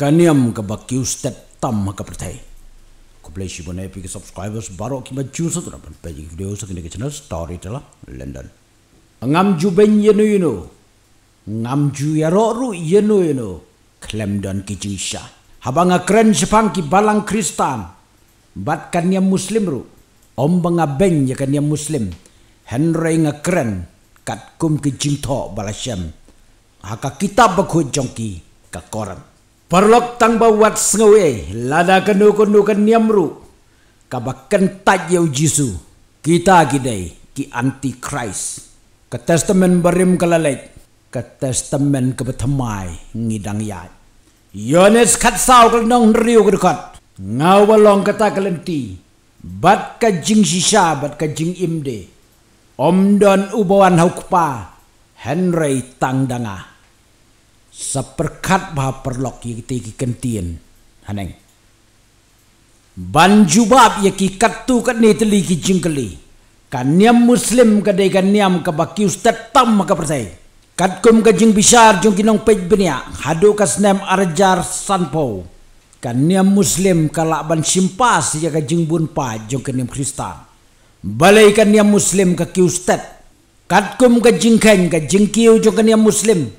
कनियम का बक्यू step tam का pertai ku play ने bone के सब्सक्राइबर्स subscribers की मैं जूस तो अपन पेज video वीडियो सकने के story story teller London ngam ju ben no yuno ngam ju ya ro ru no yuno klem don ki haba nga kren sepang ki balang kristan bat kaniam muslim ru om banga ben ye kaniam muslim henry nga kren kat kum ki tho balasham haka kitab bakhu ki ka koran Parlok tang bawat sengwe lada kenu kenu kenyamru kabak kentat yau jisu kita gidei ki antichrist ke testament berim kelalek ke testament kebetamai ngidang yat Yones kat saw kel nong riu kedekat ngawalong kata kelenti bat kajing sisa shisha bat kajing imde imde omdon ubawan hukpa Henry Tangdanga saperkat bah perlok ye kita ki kentian haneng banjubab ye ki katu kat ne teli ki jingkeli niam muslim kadai niam ka baki ustad tam ka percaya Katkum ka jing bisar jung kinong pej benia hadu kasnem arjar sanpo kaniam muslim ban simpas ya ka jing bun pa jung kaniam kristan balai kaniam muslim ka kat katkum ka jing ken ka jing kiu jung muslim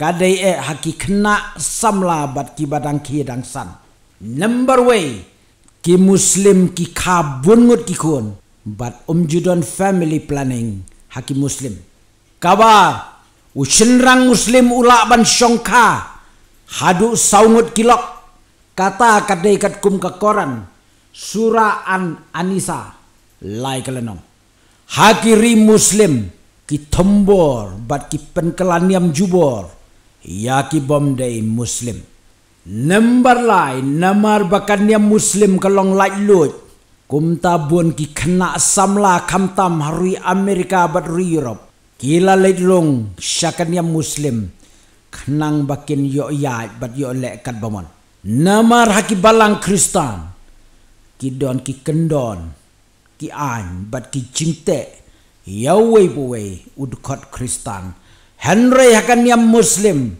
kadai e haki kena samla bat ki badang ki dang san number way ki muslim ki kabun ngut ki kun bat um judon family planning haki muslim kaba usenrang muslim ula ban songka hadu saungut kilok kata kadai kat kum ka koran sura an anisa lai kalenom hakiri muslim ki tombor bat ki penkelaniam jubor yaki bom day muslim number lai namar bakannya muslim kalong lai lut kum tabun ki kena samla kamtam hari amerika bat europe kila lai long muslim kenang bakin yo yai bat yo lekat bamon namar haki balang kristan ki don ki kendon ki an bat ki cinte yawei buwei udkot kristan Henry akan yam muslim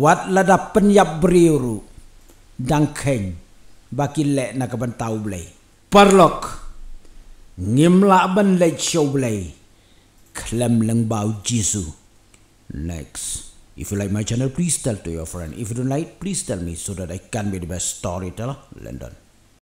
wat lada penyap beriuru dangkeng baki lek na kapan tau belai. parlok ngimla ban lek show belai, klem leng bau jisu next if you like my channel please tell to your friend if you don't like please tell me so that i can be the best storyteller london